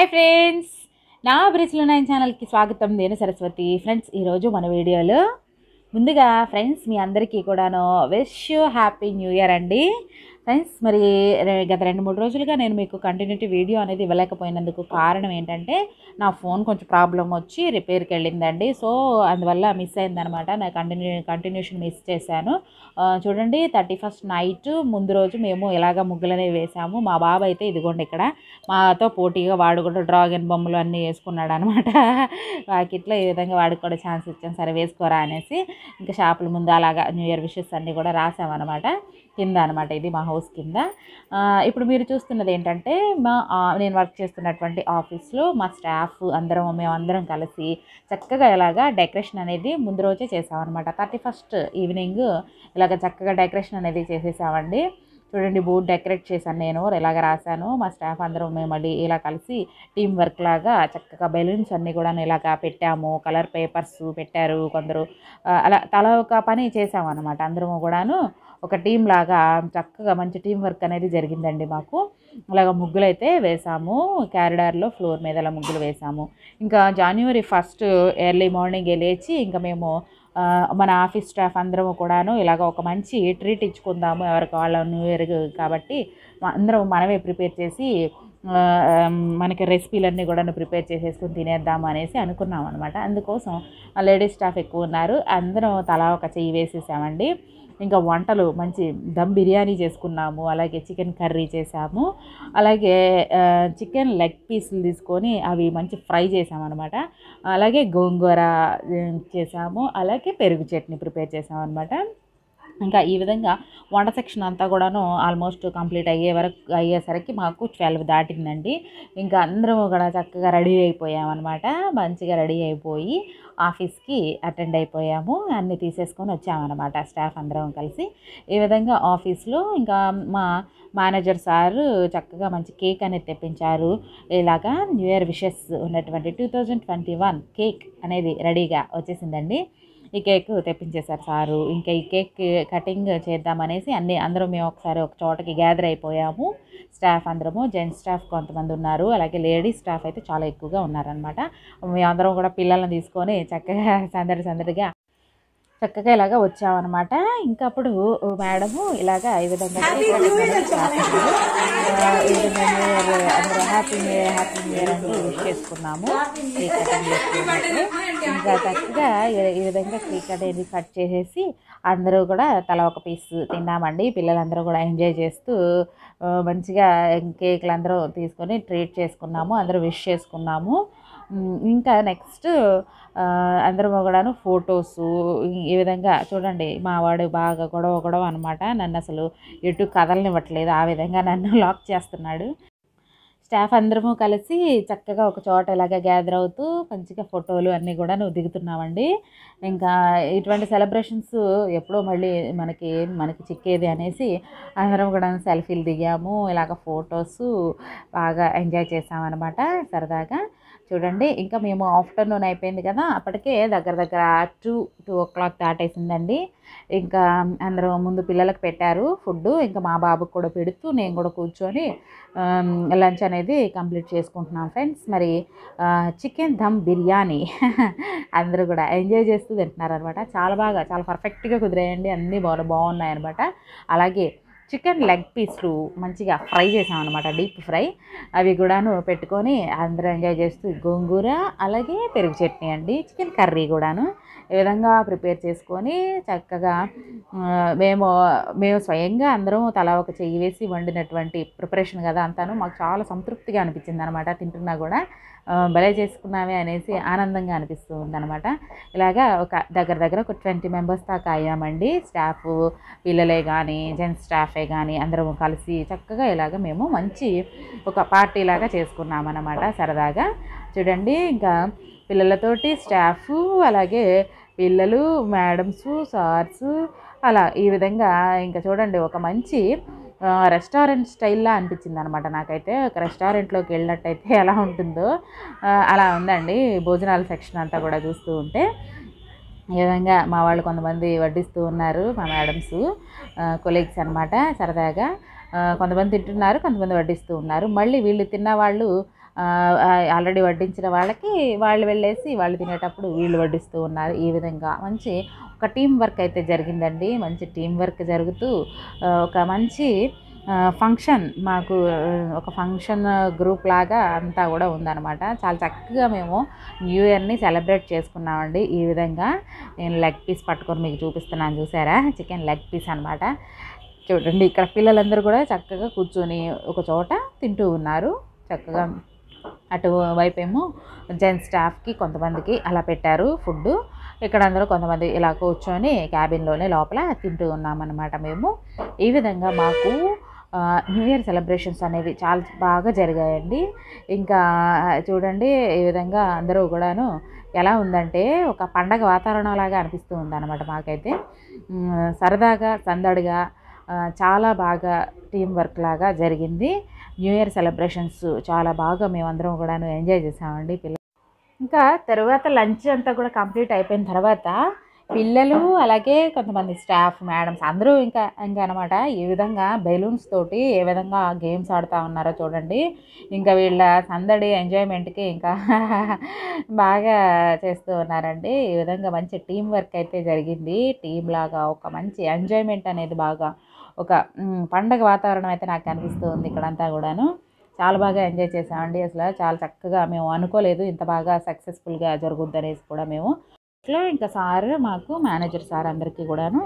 hi friends నా అభిరుచులు nine ఛానల్కి స్వాగతం నేను సరస్వతి ఫ్రెండ్స్ ఈరోజు మన వీడియోలో ముందుగా ఫ్రెండ్స్ మీ అందరికీ కూడాను విష్ హ్యాపీ న్యూ ఇయర్ అండి ఫ్రెండ్స్ మరి గత రెండు మూడు రోజులుగా నేను మీకు కంటిన్యూటీ వీడియో అనేది ఇవ్వలేకపోయినందుకు కారణం ఏంటంటే నా ఫోన్ కొంచెం ప్రాబ్లం వచ్చి రిపేర్కి వెళ్ళిందండి సో అందువల్ల మిస్ అయిందనమాట నా కంటిన్యూ కంటిన్యూషన్ మిస్ చేశాను చూడండి థర్టీ ఫస్ట్ నైట్ ముందు రోజు మేము ఇలాగ అనేవి వేసాము మా బాబు అయితే ఇదిగోండి ఇక్కడ మాతో పోటీగా వాడు కూడా డ్రాగన్ బొమ్మలు అన్నీ వేసుకున్నాడు అనమాట వాకిట్లో ఈ విధంగా వాడికి కూడా ఛాన్స్ ఇచ్చాను సరే వేసుకోరా అనేసి ఇంకా షాపుల ముందు అలాగా న్యూ ఇయర్ విషెస్ అన్నీ కూడా రాసామన్నమాట కింద అనమాట ఇది మా హౌస్ కింద ఇప్పుడు మీరు చూస్తున్నది ఏంటంటే మా నేను వర్క్ చేస్తున్నటువంటి ఆఫీస్లో మా స్టాఫ్ అందరం మేము అందరం కలిసి చక్కగా ఇలాగా డెకరేషన్ అనేది ముందు రోజే చేసామన్నమాట థర్టీ ఫస్ట్ ఈవినింగ్ ఇలాగ చక్కగా డెకరేషన్ అనేది చేసేసామండి చూడండి బోర్డు డెకరేట్ చేశాను నేను ఇలాగ రాశాను మా స్టాఫ్ అందరూ మేము మళ్ళీ ఇలా కలిసి టీం వర్క్ లాగా చక్కగా బెలూన్స్ అన్నీ కూడా ఇలాగ పెట్టాము కలర్ పేపర్స్ పెట్టారు కొందరు అలా తల ఒక పని అనమాట అందరము కూడాను ఒక టీం లాగా చక్కగా మంచి టీం వర్క్ అనేది జరిగిందండి మాకు అలాగ ముగ్గులు అయితే వేసాము క్యారిడార్లో ఫ్లోర్ మీద అలా ముగ్గులు వేసాము ఇంకా జనవరి ఫస్ట్ ఎర్లీ మార్నింగ్ లేచి ఇంకా మేము మన ఆఫీస్ స్టాఫ్ అందరము కూడాను ఇలాగ ఒక మంచి ట్రీట్ ఇచ్చుకుందాము ఎవరికి వాళ్ళ న్యూ ఇయర్ కాబట్టి అందరం మనమే ప్రిపేర్ చేసి మనకి రెసిపీలన్నీ కూడా ప్రిపేర్ చేసేసుకుని తినేద్దాం అనేసి అనుకున్నాం అనమాట అందుకోసం లేడీస్ స్టాఫ్ ఎక్కువ ఉన్నారు అందరం తలా ఒక చెయ్యి వేసేసామండి ఇంకా వంటలు మంచి దమ్ బిర్యానీ చేసుకున్నాము అలాగే చికెన్ కర్రీ చేసాము అలాగే చికెన్ లెగ్ పీసులు తీసుకొని అవి మంచి ఫ్రై చేసామన్నమాట అలాగే గోంగూర చేసాము అలాగే పెరుగు చట్నీ ప్రిపేర్ చేసామన్నమాట ఇంకా ఈ విధంగా వంట సెక్షన్ అంతా కూడాను ఆల్మోస్ట్ కంప్లీట్ అయ్యే వరకు అయ్యేసరికి మాకు ట్వెల్వ్ దాటిందండి ఇంకా అందరం కూడా చక్కగా రెడీ అయిపోయామన్నమాట మంచిగా రెడీ అయిపోయి ఆఫీస్కి అటెండ్ అయిపోయాము అన్నీ తీసేసుకొని వచ్చామన్నమాట స్టాఫ్ అందరం కలిసి ఈ విధంగా ఆఫీస్లో ఇంకా మా మేనేజర్ సారు చక్కగా మంచి కేక్ అనేది తెప్పించారు ఇలాగా న్యూ ఇయర్ విషెస్ ఉన్నటువంటి two thousand twenty one cake అనేది రెడీగా వచ్చేసిందండి ఈ కేక్ తెప్పించేశారు సారు ఇంకా ఈ కేక్ కటింగ్ చేద్దామనేసి అన్ని అందరూ మేము ఒకసారి ఒక చోటకి గ్యాదర్ అయిపోయాము స్టాఫ్ అందరము జెంట్స్ స్టాఫ్ కొంతమంది ఉన్నారు అలాగే లేడీస్ స్టాఫ్ అయితే చాలా ఎక్కువగా ఉన్నారనమాట మేమందరం కూడా పిల్లల్ని తీసుకొని చక్కగా సందడి సందడిగా చక్కగా ఇలాగ వచ్చామన్నమాట అప్పుడు మేడము ఇలాగ ఈ విధంగా ఈ విధంగా happy new year happy new year అని విష్ చేసుకున్నాము కేక్ ఇంకా చక్కగా ఈ విధంగా కేక్ అనేది కట్ చేసేసి అందరూ కూడా తల ఒక పీస్ తిన్నామండి పిల్లలందరూ కూడా ఎంజాయ్ చేస్తూ మంచిగా కేకులు అందరూ తీసుకొని ట్రీట్ చేసుకున్నాము అందరూ విష్ చేసుకున్నాము ఇంకా నెక్స్ట్ అందరం కూడాను ఫొటోస్ ఈ విధంగా చూడండి మావాడు బాగా గొడవ గొడవ అనమాట నన్ను అసలు ఎటు కదలనివ్వట్లేదు ఆ విధంగా నన్ను లాక్ చేస్తున్నాడు స్టాఫ్ అందరము కలిసి చక్కగా ఒక చోట ఇలాగ గ్యాదర్ అవుతూ మంచిగా ఫోటోలు అన్నీ కూడా నువ్వు దిగుతున్నామండి ఇంకా ఇటువంటి సెలబ్రేషన్స్ ఎప్పుడో మళ్ళీ మనకి మనకి చిక్కేది అనేసి అందరం కూడా సెల్ఫీలు దిగాము ఇలాగ ఫొటోస్ బాగా ఎంజాయ్ చేసామన్నమాట సరదాగా చూడండి ఇంకా మేము ఆఫ్టర్నూన్ అయిపోయింది కదా అప్పటికే దగ్గర దగ్గర టూ టూ ఓ క్లాక్ దాటేసిందండి ఇంకా అందరూ ముందు పిల్లలకు పెట్టారు ఫుడ్ ఇంకా మా బాబుకు కూడా పెడుతూ నేను కూడా కూర్చొని లంచ్ అనేది కంప్లీట్ చేసుకుంటున్నాం ఫ్రెండ్స్ మరి చికెన్ దమ్ బిర్యానీ అందరూ కూడా ఎంజాయ్ చేస్తూ తింటున్నారనమాట చాలా బాగా చాలా పర్ఫెక్ట్గా కుదిరాయండి అన్నీ బాగా బాగున్నాయన్నమాట అలాగే చికెన్ లెగ్ పీస్లు మంచిగా ఫ్రై చేసామన్నమాట డీప్ ఫ్రై అవి కూడాను పెట్టుకొని అందరూ ఎంజాయ్ చేస్తూ గోంగూర అలాగే పెరుగు చట్నీ అండి చికెన్ కర్రీ కూడాను ఈ విధంగా ప్రిపేర్ చేసుకొని చక్కగా మేము మేము స్వయంగా అందరం తలా ఒక చెయ్యి వేసి వండినటువంటి ప్రిపరేషన్ కదా అంతాను మాకు చాలా సంతృప్తిగా అనిపించింది అనమాట తింటున్నా కూడా భలే చేసుకున్నామే అనేసి ఆనందంగా అనిపిస్తూ ఉందనమాట ఇలాగా ఒక దగ్గర దగ్గర ఒక ట్వంటీ మెంబర్స్ దాకా అయ్యామండి స్టాఫ్ పిల్లలే కానీ జెంట్స్ స్టాఫ్ బర్త్డే కానీ అందరం కలిసి చక్కగా ఇలాగ మేము మంచి ఒక పార్టీలాగా చేసుకున్నామన్నమాట సరదాగా చూడండి ఇంకా పిల్లలతోటి స్టాఫ్ అలాగే పిల్లలు మేడమ్స్ సార్స్ అలా ఈ విధంగా ఇంకా చూడండి ఒక మంచి రెస్టారెంట్ స్టైల్లా అనిపించింది అనమాట నాకైతే ఒక రెస్టారెంట్లోకి వెళ్ళినట్టయితే ఎలా ఉంటుందో అలా ఉందండి భోజనాల సెక్షన్ అంతా కూడా చూస్తూ ఉంటే ఈ విధంగా మా వాళ్ళు కొంతమంది వడ్డిస్తూ ఉన్నారు మా మేడమ్స్ కొలీగ్స్ అనమాట సరదాగా కొంతమంది తింటున్నారు కొంతమంది వడ్డిస్తూ ఉన్నారు మళ్ళీ వీళ్ళు తిన్న వాళ్ళు ఆల్రెడీ వడ్డించిన వాళ్ళకి వాళ్ళు వెళ్ళేసి వాళ్ళు తినేటప్పుడు వీళ్ళు వడ్డిస్తూ ఉన్నారు ఈ విధంగా మంచి ఒక టీం వర్క్ అయితే జరిగిందండి మంచి టీం వర్క్ జరుగుతూ ఒక మంచి ఫంక్షన్ మాకు ఒక ఫంక్షన్ గ్రూప్ లాగా అంతా కూడా ఉందన్నమాట చాలా చక్కగా మేము న్యూ ఇయర్ని సెలబ్రేట్ చేసుకున్నామండి ఈ విధంగా నేను లెగ్ పీస్ పట్టుకొని మీకు చూపిస్తున్నాను చూసారా చికెన్ లెగ్ పీస్ అనమాట చూడండి ఇక్కడ పిల్లలందరూ కూడా చక్కగా కూర్చొని ఒక చోట తింటూ ఉన్నారు చక్కగా అటు వైపు ఏమో జెంట్స్ స్టాఫ్కి కొంతమందికి అలా పెట్టారు ఫుడ్ ఇక్కడ అందరూ కొంతమంది ఇలా కూర్చొని క్యాబిన్లోనే లోపల తింటూ ఉన్నామన్నమాట మేము ఈ విధంగా మాకు న్యూ ఇయర్ సెలబ్రేషన్స్ అనేవి చాలా బాగా జరిగాయండి ఇంకా చూడండి ఈ విధంగా అందరూ కూడాను ఎలా ఉందంటే ఒక పండగ వాతావరణం లాగా అనిపిస్తూ ఉందన్నమాట మాకైతే సరదాగా సందడిగా చాలా బాగా టీం వర్క్ లాగా జరిగింది న్యూ ఇయర్ సెలబ్రేషన్స్ చాలా బాగా మేమందరం కూడాను ఎంజాయ్ చేసామండి పిల్ల ఇంకా తర్వాత లంచ్ అంతా కూడా కంప్లీట్ అయిపోయిన తర్వాత పిల్లలు అలాగే కొంతమంది స్టాఫ్ మేడమ్స్ అందరూ ఇంకా ఇంకా అనమాట ఈ విధంగా బెలూన్స్ తోటి ఏ విధంగా గేమ్స్ ఆడుతూ ఉన్నారో చూడండి ఇంకా వీళ్ళ సందడి ఎంజాయ్మెంట్కి ఇంకా బాగా చేస్తూ ఉన్నారండి ఈ విధంగా మంచి టీం వర్క్ అయితే జరిగింది టీం లాగా ఒక మంచి ఎంజాయ్మెంట్ అనేది బాగా ఒక పండగ వాతావరణం అయితే నాకు కనిపిస్తూ ఉంది ఇక్కడంతా కూడాను చాలా బాగా ఎంజాయ్ చేసామండి అసలు చాలా చక్కగా మేము అనుకోలేదు ఇంత బాగా సక్సెస్ఫుల్గా జరుగుద్ది అనేసి కూడా మేము ఇట్లా ఇంకా సార్ మాకు మేనేజర్ సార్ అందరికీ కూడాను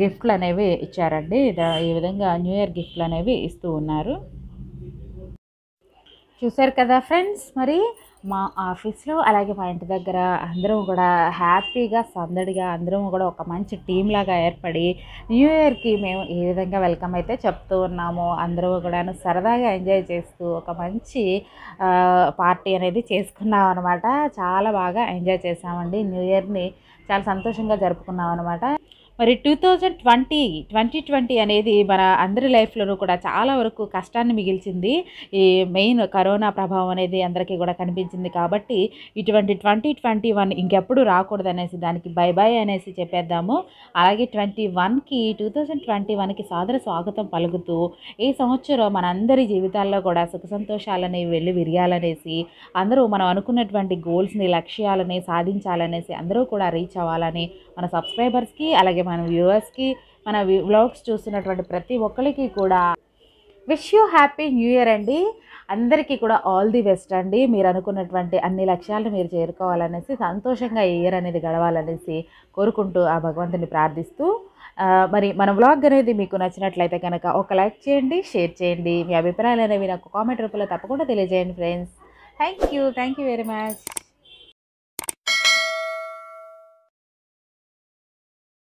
గిఫ్ట్లు అనేవి ఇచ్చారండి ఈ విధంగా న్యూ ఇయర్ గిఫ్ట్లు అనేవి ఇస్తూ ఉన్నారు చూసారు కదా ఫ్రెండ్స్ మరి మా ఆఫీస్లో అలాగే మా ఇంటి దగ్గర అందరం కూడా హ్యాపీగా సందడిగా అందరం కూడా ఒక మంచి టీంలాగా లాగా ఏర్పడి న్యూ ఇయర్కి మేము ఏ విధంగా వెల్కమ్ అయితే చెప్తూ ఉన్నాము అందరూ కూడా సరదాగా ఎంజాయ్ చేస్తూ ఒక మంచి పార్టీ అనేది చేసుకున్నాం అనమాట చాలా బాగా ఎంజాయ్ చేసామండి న్యూ ఇయర్ని చాలా సంతోషంగా జరుపుకున్నాం అనమాట మరి two thousand twenty twenty twenty అనేది మన అందరి లైఫ్లోనూ కూడా చాలా వరకు కష్టాన్ని మిగిల్చింది ఈ మెయిన్ కరోనా ప్రభావం అనేది అందరికీ కూడా కనిపించింది కాబట్టి ఇటువంటి ట్వంటీ ట్వంటీ వన్ ఇంకెప్పుడు రాకూడదు అనేసి దానికి బై బై అనేసి చెప్పేద్దాము అలాగే ట్వంటీ వన్కి టూ థౌజండ్ ట్వంటీ వన్కి సాదర స్వాగతం పలుకుతూ ఈ సంవత్సరం మనందరి జీవితాల్లో కూడా సుఖ సంతోషాలని వెళ్ళి విరియాలనేసి అందరూ మనం అనుకున్నటువంటి గోల్స్ని లక్ష్యాలని సాధించాలనేసి అందరూ కూడా రీచ్ అవ్వాలని మన సబ్స్క్రైబర్స్కి అలాగే మన వ్యూవర్స్కి మన వ్లాగ్స్ చూస్తున్నటువంటి ప్రతి ఒక్కరికి కూడా wish you happy new year అండి అందరికీ కూడా ఆల్ ది బెస్ట్ అండి మీరు అనుకున్నటువంటి అన్ని లక్ష్యాలను మీరు చేరుకోవాలనేసి సంతోషంగా ఈ ఇయర్ అనేది గడవాలనేసి కోరుకుంటూ ఆ భగవంతుని ప్రార్థిస్తూ మరి మన వ్లాగ్ అనేది మీకు నచ్చినట్లయితే కనుక ఒక లైక్ చేయండి షేర్ చేయండి మీ అభిప్రాయాలు అనేవి నాకు కామెంట్ రూపంలో తప్పకుండా తెలియజేయండి friends thank you thank you very much